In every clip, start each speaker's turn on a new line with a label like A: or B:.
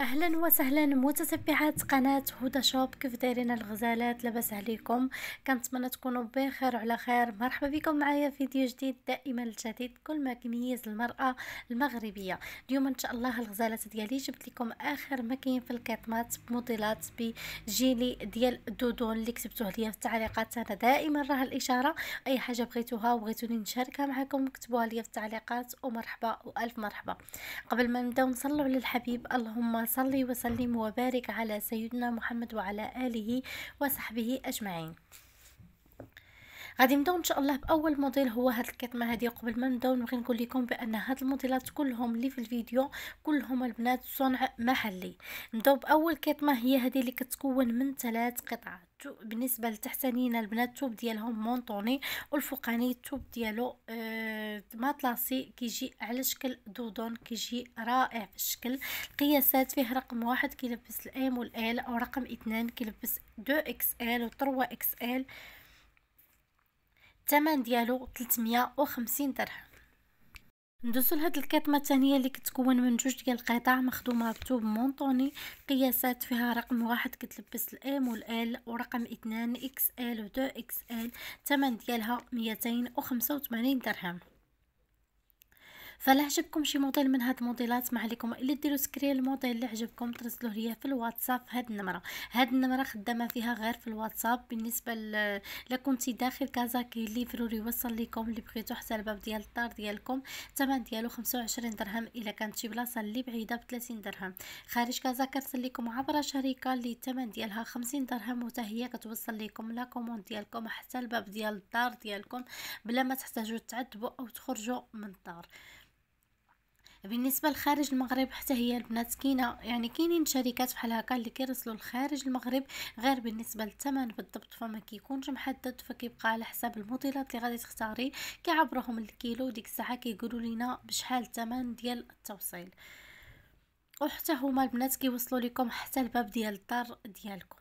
A: اهلا وسهلا متتبعات قناه هدى شوب كيف دايرين الغزالات لاباس عليكم كنتمنى تكونوا بخير وعلى خير مرحبا بكم معايا فيديو جديد دائما الجديد كل ما كيميز المراه المغربيه اليوم ان شاء الله الغزالات ديالي جبت لكم اخر ما كاين في الكاتمات بموديلات بجيلي ديال دودون اللي كتبتوه ليا في التعليقات انا دائما راه الاشاره اي حاجه بغيتوها وبغيتوني نشاركها معكم كتبوها ليا في التعليقات ومرحبا والف مرحبا قبل ما نبداو نصلوا على الحبيب اللهم صلي وسلم وبارك على سيدنا محمد وعلى آله وصحبه أجمعين غادي نبداو ان شاء الله باول موديل هو هاد الكتمه هادي قبل ما نبداو نبغي نقول لكم بان هاد الموديلات كلهم اللي في الفيديو كلهم البنات صنع محلي نبداو باول كتمه هي هادي اللي كتكون من ثلاث قطعات بالنسبه للتحتانيين البنات التوب ديالهم مونطوني والفوقاني التوب ديالو آه ماطلاسي كيجي على شكل دودون كيجي رائع في الشكل القياسات فيه رقم واحد كيلبس الام والال رقم اثنان كيلبس دو اكس ال و اكس ال الثمن ديالو 350 درهم ندوزو لهاد الكتمه الثانيه اللي كتكون من جوج ديال القطع مخدومه بطوب مونطوني قياسات فيها رقم واحد كتلبس الام والال ورقم اثنان اكس ال و دو اكس ال تمن ديالها ميتين وخمسة وثمانين درهم فلا عجبكم شي موديل من هاد الموديلات ما عليكم الا ديروا سكرين الموديل اللي عجبكم ترسلوه ليا في الواتساب في هاد النمره هاد النمره خدامه فيها غير في الواتساب بالنسبه لا كنتي داخل كازا كاين اللي ليكم يوصل اللي بغيتو حتى الباب ديال الدار ديالكم الثمن ديالو 25 درهم الا كانت شي بلاصه اللي بعيده ب 30 درهم خارج كازا كرسل ليكم عبر شركه اللي الثمن ديالها 50 درهم وتا هي كتوصل ليكم لا كوموند ديالكم حتى الباب ديال الدار ديالكم بلا ما تحتاجوا تعذبوا او تخرجوا من الدار بالنسبه لخارج المغرب حتى هي البنات كاينه يعني كاينين شركات بحال هكا اللي كيرسلوا لخارج المغرب غير بالنسبه للثمن بالضبط فما كيكونش محدد فكيبقى على حساب الموديلات اللي غادي تختاري كيعبروهم الكيلو ديك الساعه كيقولوا لينا بشحال الثمن ديال التوصيل وحتى هما البنات كيوصلوا لكم حتى الباب ديال الدار ديالكم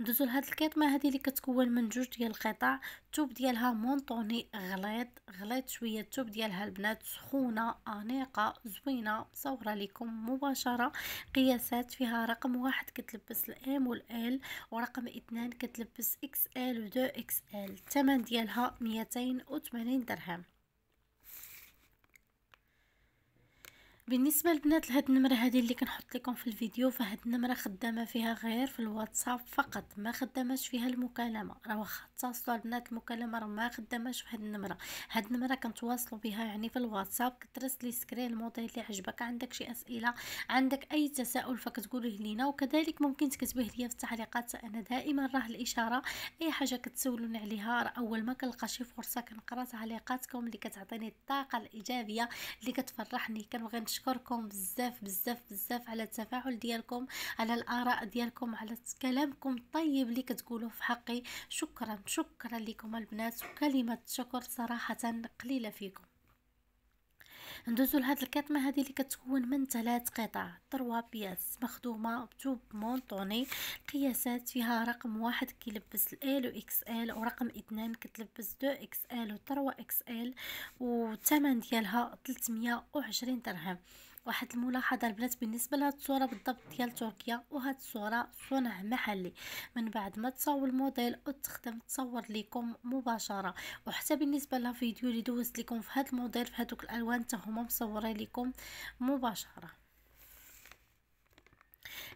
A: ندوزو لهاد الكيطمه هذه اللي كتكون من جوج ديال القطع الثوب ديالها مونطوني غليظ غليظ شويه الثوب ديالها البنات سخونه انيقه زوينه مصوره لكم مباشره قياسات فيها رقم واحد كتلبس الام والال ورقم اثنان كتلبس اكس ال و دو اكس ال الثمن ديالها 280 درهم بالنسبه البنات لهاد النمره هذه اللي كنحط لكم في الفيديو فهاد النمره خدامه فيها غير في الواتساب فقط ما خداماش فيها المكالمه راه خاصه البنات المكالمه راه ما خداماش في هاد النمره هاد النمره كنتواصلوا بها يعني في الواتساب كترس لي سكرين الموديل اللي عجبك عندك شي اسئله عندك اي تساؤل فكتقوله لينا وكذلك ممكن تكتبوه ليا في التعليقات انا دائما راه الاشاره اي حاجه كتسولوني عليها راه اول ما كنلقى شي فرصه كنقرا تعليقاتكم اللي كتعطيني الطاقه الايجابيه اللي كتفرحني كنبغي كنشكركم بزاف بزاف بزاف على التفاعل ديالكم على الاراء ديالكم على كلامكم الطيب اللي كتقولوه في حقي شكرا شكرا لكم البنات وكلمه شكر صراحه قليله فيكم ندوزو لهاد الكاتمه هذه اللي كتكون من ثلاث قطع تروا بياس مخدومه بتوب مونطوني قياسات فيها رقم واحد كيلبس ال و اكس ال ورقم اثنان كتلبس دو اكس ال و تروا اكس ال والثمن ديالها 320 درهم واحد الملاحظه البنات بالنسبه لهاد الصوره بالضبط ديال تركيا وهاد الصوره صنع محلي من بعد ما تصور الموديل وتخدم تصور لكم مباشره وحتى بالنسبه لها فيديو اللي دوزت لكم في هاد الموديل في هادوك الالوان حتى هما مصورين لكم مباشره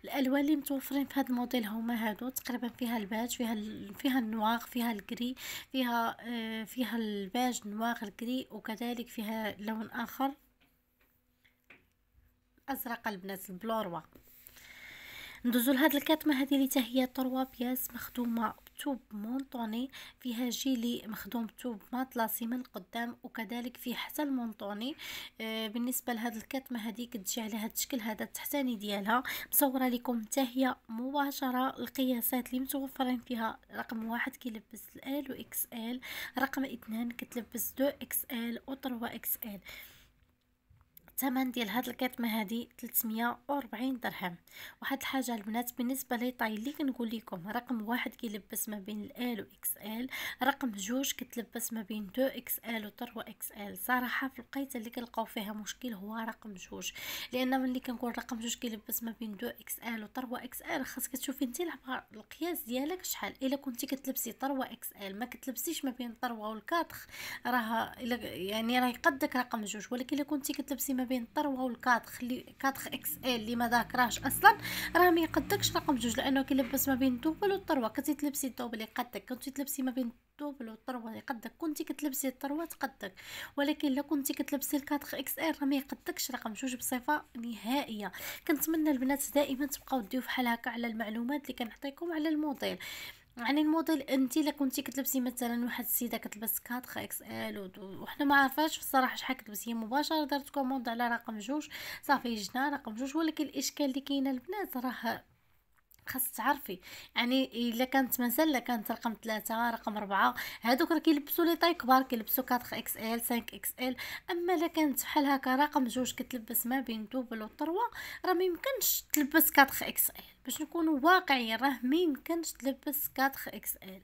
A: الالوان اللي متوفرين في هذا الموديل هما هادو تقريبا فيها الباج فيها فيها النواغ فيها الكري فيها آه، فيها الباج نواغ الكري وكذلك فيها لون اخر ازرق البنات البلوروا ندوزو لهاد الكاتمه هذه اللي هي طروا بياس مخدومه بتوب مونطوني فيها جيلي مخدوم بتوب ماطلاسي من قدام وكذلك في حتى المونطوني آه، بالنسبه لهاد الكاتمه هذه كتجي على هاد الشكل هذا التحتاني ديالها مصوره لكم حتى هي مباشره القياسات اللي متوفرين فيها رقم واحد كيلبس الال اكس ال رقم اثنان كتلبس دو اكس ال و 3 اكس ال الثمن ديال هاد الكتمه هادي 340 درهم واحد الحاجه البنات بالنسبه لي طاي اللي كنقول لكم رقم واحد كيلبس ما بين ال و اكس ال رقم جوج كتلبس ما بين 2 اكس ال و 3 اكس ال صراحه في القيت اللي كنلقاو فيها مشكل هو رقم جوج لان ملي كنقول رقم جوج كيلبس ما بين 2 اكس ال و 3 اكس ال خاصك تشوفي انت القياس ديالك شحال الا كنتي كتلبسي 3 اكس ال ما كتلبسيش ما بين 3 و 4 راه يعني راه يقدك رقم جوج ولكن الا كنتي كتلبسي ما ما بين الثروه والكادخ خلي كادخ اكس ال اللي ما ذاكراش اصلا راه ما يقدكش رقم جوج لانه كيلبس ما بين الدوبل والثروه كنتي تلبسي الدوبل يقدك كنتي تلبسي ما بين الدوبل والثروه يقدك كنتي كتلبسي الثروه تقدك ولكن الا كنتي كتلبسي الكادخ اكس ال راه ما يقدكش رقم جوج بصفه نهائيه كنتمنى البنات دائما تبقاو ديو فحال هكا على المعلومات اللي كنعطيكم على الموديل يعني الموديل انت الا كنتي كتلبسي مثلا واحد السيده كتلبس 4 اكس ال وحنا ما عارفاش الصراحه شحال كتلبسي مباشره درت كوموند على رقم جوج صافي جنا رقم جوج ولكن الاشكال اللي كاينه البنات راه خاص تعرفي يعني الا كانت مازال لا كانت رقم ثلاثة رقم أربعة هادوك راه كيلبسوا لي طاي كبار كيلبسوا 4 اكس ال 5 اكس ال اما الا كانت بحال هكا رقم جوج كتلبس ما بين دوبل و طروا راه ما يمكنش تلبس 4 اكس ال باش نكونوا واقعيين راه ما يمكنش تلبس 4 اكس ال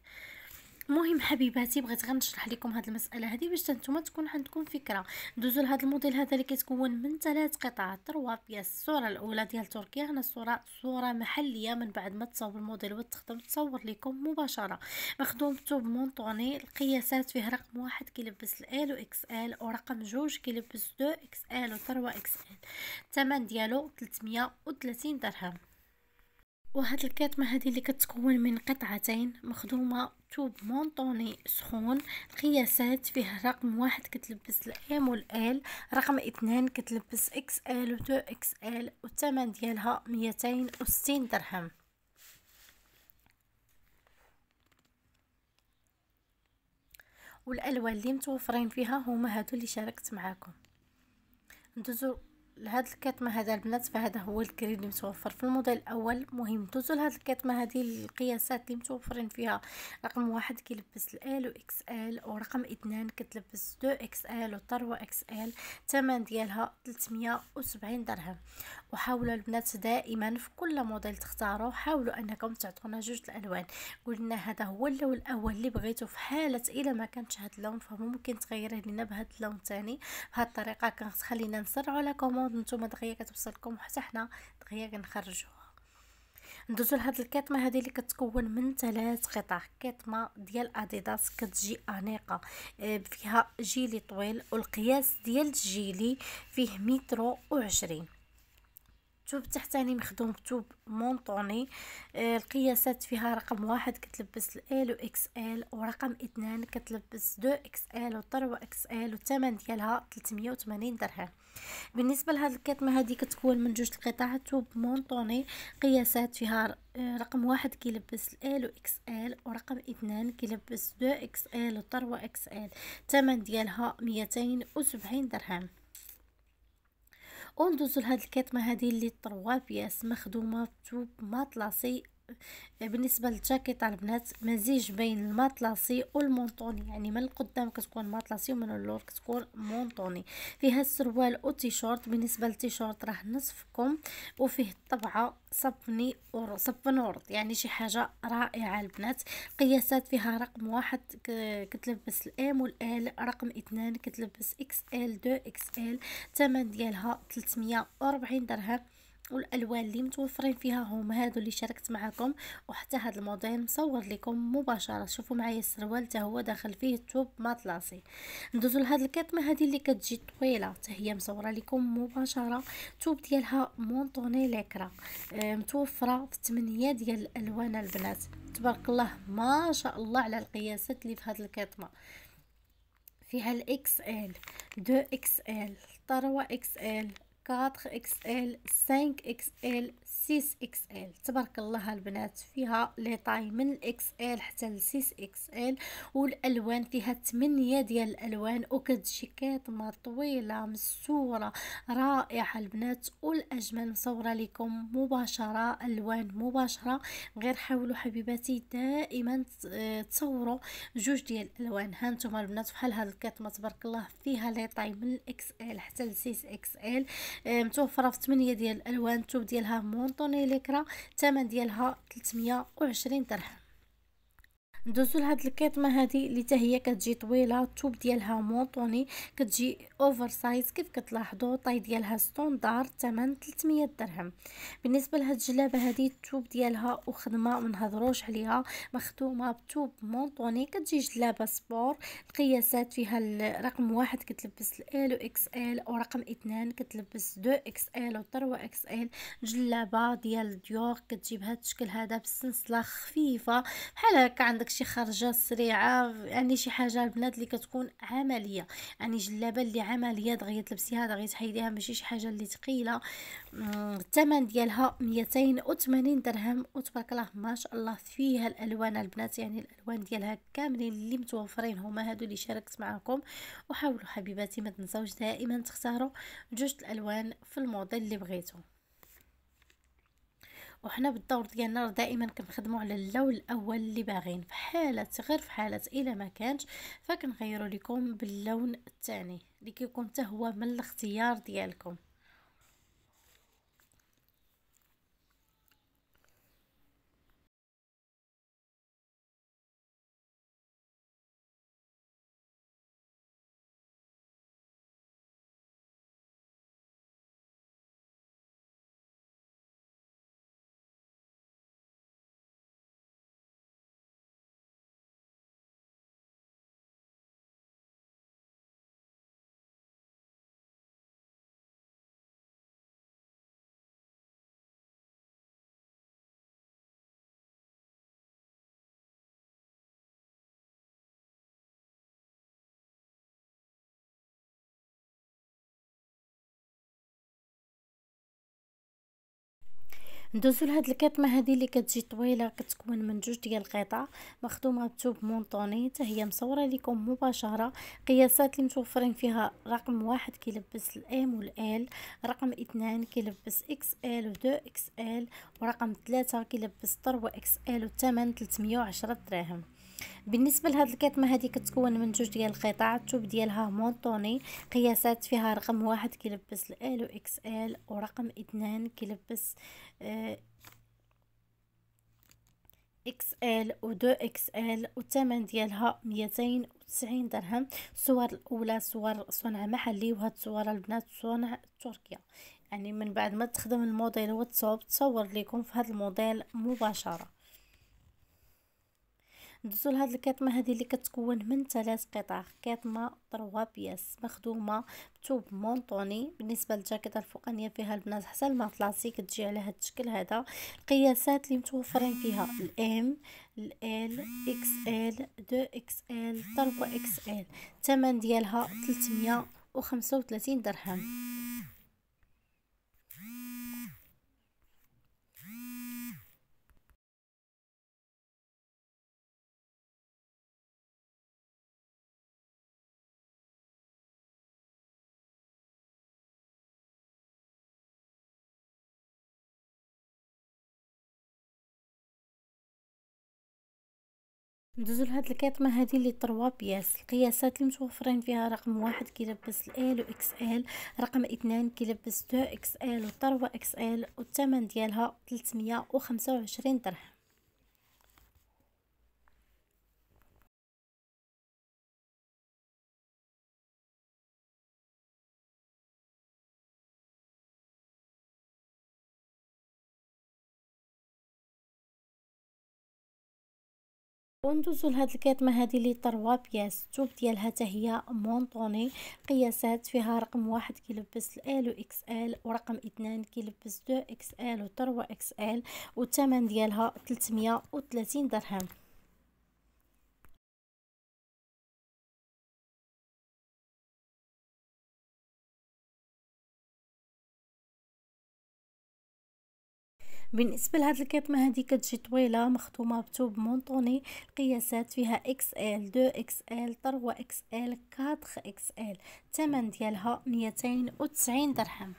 A: مهم حبيباتي بغيت غير نشرح لكم هذه المساله هذه باش نتوما تكون عندكم فكره ندوزو لهذا الموديل هذا اللي كيتكون من ثلاث قطع تروا بياس الصوره الاولى ديال تركيا هنا الصوره صوره محليه من بعد ما تصاوب الموديل وتخدم تصور لكم مباشره مخدوم بثوب مونطوني القياسات فيه رقم واحد كيلبس ال واكس ال ورقم جوج كيلبس دو اكس ال وتروا اكس ال الثمن ديالو 330 درهم وهاد الكاتمة هادي اللي كتكون من قطعتين مخدومة توب مونطوني سخون قياسات فيه رقم واحد كتلبس الام والال رقم اثنان كتلبس اكس ال ودو اكس ال والثمن ديالها ميتين وستين درهم والالوان اللي متوفرين فيها هما هادو اللي شاركت معاكم ندوزو لهاد الكتمه هذا البنات فهذا هو الكريم اللي متوفر في الموديل الاول مهم دوزو لهاد الكتمه هذه القياسات اللي متوفرين فيها رقم واحد كيلبس الال و اكس ال ورقم اثنان كتلبس دو اكس ال و طروا اكس ال الثمن ديالها 370 درهم وحاولوا البنات دائما في كل موديل تختاروا حاولوا انكم تعطونا جوج الالوان قلنا هذا هو اللون الاول اللي بغيتو في حاله الا ما كانش هاد اللون فممكن تغيره لنا بهاد اللون الثاني بهاد الطريقه كنخلينا نسرعوا لكم المفروض نتوما دغيا كتوصلكم وحتى حنا دغيا كنخرجوها ندوزو لهاد الكتمه هادي اللي كتكون من ثلاث قطع كتمه ديال اديداس كتجي انيقه آه، فيها جيلي طويل والقياس ديال الجيلي فيه مترو وعشرين مكتوب تحتاني مخدوم بتوب مونطوني آه، القياسات فيها رقم واحد كتلبس ال و اكس ال ورقم اثنان كتلبس دو اكس ال و طروة اكس ال والثمن ديالها 380 درهم بالنسبة لهاد الكتمة هادي كتكون من جوج القطع توب مونطوني قياسات فيها آه، رقم واحد كيلبس ال و اكس ال ورقم اثنان كيلبس دو اكس ال و طروة اكس ال الثمن ديالها ميتين درهم وندوزو لهاد الكتمه هادي اللي طروا بياس مخدومه توب ماطلاسي بالنسبه للجاكيت البنات مزيج بين الماطلاسي والمونطوني يعني من القدام كتكون ماطلاسي ومن اللور كتكون مونطوني فيها السروال والتيشورت بالنسبه للتيشورت راه نصف كم وفيه الطبعه صبني صبن ورد يعني شي حاجه رائعه البنات قياسات فيها رقم واحد كتلبس الام والال رقم اثنان كتلبس اكس ال دو اكس ال الثمن ديالها 340 درهم والالوان اللي متوفرين فيها هم هادو اللي شاركت معكم وحتى هذا الموديل مصور لكم مباشره شوفوا معايا السروال حتى هو داخل فيه الثوب ماطلاسي ندوزو لهاد الكتمه هذه اللي كتجي طويله حتى هي مصوره لكم مباشره الثوب ديالها مونطوني ليكرا آه، متوفره في 8 ديال الالوان البنات تبارك الله ما شاء الله على القياسات اللي في هاد الكتمه فيها الاكس ال 2 اكس ال 3 اكس ال 4XL 5XL 6XL تبارك الله البنات فيها لي طاي من XL حتى ل 6XL والالوان فيها 8 ديال الالوان وكتجي ما طويله مسوره رائعه البنات والاجمل مصوره لكم مباشره الوان مباشره غير حاولوا حبيباتي دائما تصوروا جوج ديال الالوان هانتوما البنات بحال هاد ما تبارك الله فيها لي طاي من XL حتى ل 6XL متوفره في 8 ديال الالوان التوب ديالها مونطوني ليكرا الثمن ديالها 320 درهم ندوزو لهاد الكيطمه هادي اللي حتى هي كتجي طويله الثوب ديالها مونطوني كتجي اوفر سايز كيف كتلاحظوا الطاي ديالها ستوندار الثمن 300 درهم بالنسبه لهاد الجلابه هادي الثوب ديالها وخدمه ما نهضروش عليها مخدومه بثوب مونطوني كتجي جلابه سبور القياسات فيها الرقم واحد كتلبس ال اكس ال ورقم اثنان كتلبس دو اكس ال و 3 اكس ال جلابه ديال ديور كتجيب هاد الشكل هذا بالسلسله خفيفه بحال هكا عندك شي خرجه سريعه يعني شي حاجه البنات اللي كتكون عمليه يعني جلابه اللي عمليه دغيا تلبسيها دغيا تحيديها ماشي شي حاجه اللي ثقيله الثمن ديالها 280 درهم وتبارك الله ما شاء الله فيها الالوان البنات يعني الالوان ديالها كاملين اللي متوفرين هما هادو اللي شاركت معكم وحاولوا حبيباتي ما تنساوش دائما تختاروا جوج الالوان في الموديل اللي بغيتو وحنا بالدور ديالنا راه دائما كنخدموا على اللون الاول اللي باغين في حاله غير في حاله الا ما كانش فكنغيروا لكم باللون الثاني اللي كيكون حتى هو من الاختيار ديالكم ندوزو لهاد الكطمه هذه اللي كتجي طويله كتكون من جوج ديال القطع مخدومه بثوب مونطوني حتى هي مصوره لكم مباشره قياسات اللي متوفرين فيها رقم واحد كيلبس الام والال رقم اثنان كيلبس اكس ال و 2 اكس ال ورقم ثلاثة كيلبس 3 اكس ال والثمن 310 دراهم بالنسبه لهاد الكتمه هادي كتكون من جوج ديال القطع التوب ديالها مونطوني قياسات فيها رقم واحد كيلبس ال و اكس ال ورقم اثنان كيلبس اكس آه، ال و دو اكس ال والثمن ديالها ميتين وتسعين درهم الصور الاولى صور صنع محلي وهاد الصور البنات صنع تركيا يعني من بعد ما تخدم الموديل وتصوب تصور لكم في هاد الموديل مباشره ندوزو لهاد الكاطمه هذه اللي كتكون من ثلاث قطع كاطمه طروا بياس مخدومه بثوب مونطوني بالنسبه للجاكيطه الفوقانيه فيها البنات حتى المطلاسي كتجي على هاد الشكل هذا القياسات اللي متوفرين فيها الام ال اكس ال دو اكس ال 3 اكس ال الثمن ديالها 335 درهم ندوزو لهاد الكيطمه هادي لي طروا بياس القياسات اللي متوفرين فيها رقم واحد كيلبس ال و اكس ال رقم اثنان كيلبس دو اكس ال و طروا اكس ال و الثمن ديالها تلتميه و و عشرين درهم وندوزو لهاد الكاتمه هادي لي 3 بياس الثوب ديالها حتى هي مونطوني قياسات فيها رقم واحد كيلبس ال و اكس ال ورقم اثنان كيلبس 2 اكس ال و 3 اكس ال والثمن ديالها 330 درهم بالنسبه لهاد الكتمه هذه كتجي طويله مختومه بثوب مونطوني القياسات فيها اكس ال 2 اكس ال 3 اكس ال 4 اكس ال الثمن ديالها 290 درهم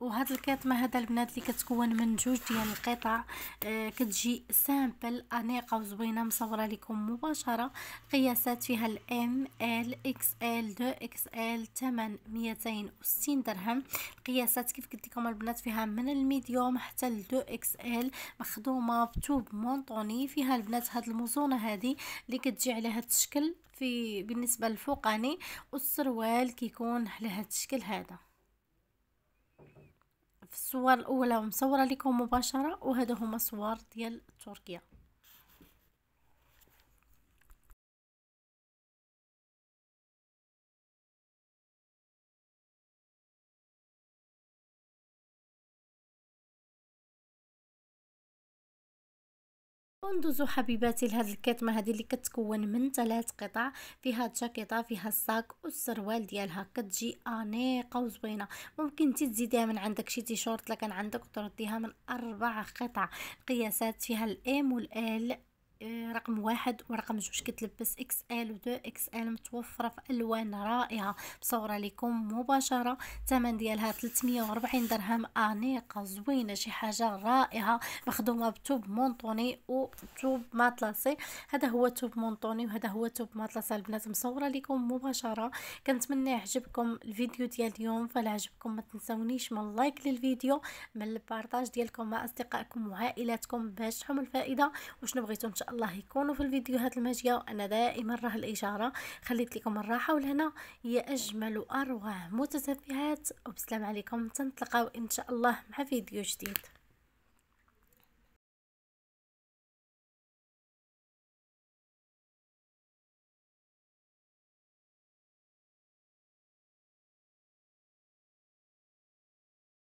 A: وهاد الكاتمه هذا البنات اللي كتكون من جوج ديال القطع آه كتجي سامبل انيقه وزوينه مصوره لكم مباشره قياسات فيها الام ال اكس ال دو اكس ال ثمن 260 درهم القياسات كيف قلت لكم البنات فيها من الميديوم حتى لدو اكس ال مخدومه بتوب مونطوني فيها البنات هاد الموزونه هذه اللي كتجي على هاد الشكل في بالنسبه للفوقاني والسروال كيكون على هاد الشكل هذا في الصور الاولى مصوره لكم مباشره وهذا هما صور ديال تركيا وندوزو حبيباتي لهاد الكتمه هذه اللي كتكون من ثلاث قطع فيها الجاكيطه فيها الساك والسروال ديالها كتجي انيقه وزوينه ممكن تزيديها من عندك شي تيشورت لكن عندك ترديها من اربع قطع قياسات فيها الام والال آه، رقم واحد ورقم جوج كتلبس اكس ال و دو اكس ال متوفره في الوان رائعه مصوره لكم مباشره الثمن ديالها 340 درهم انيقه زوينه شي حاجه رائعه مخدومه بتوب مونطوني وتوب ماتلاسي هذا هو توب مونطوني وهذا هو توب ماتلاسي البنات مصوره لكم مباشره كنتمنى يعجبكم الفيديو ديال اليوم فلا عجبكم ما تنسونيش من لايك للفيديو من البارطاج ديالكم مع اصدقائكم وعائلاتكم باش تحمل الفائده وشنو بغيتو ان شاء الله يكونوا في الفيديوهات المجية وأنا دائما راه الإشارة خليت لكم الراحة ولهنا هي أجمل وأروع متتبعات وبسلام عليكم تنطلقوا إن شاء الله مع فيديو جديد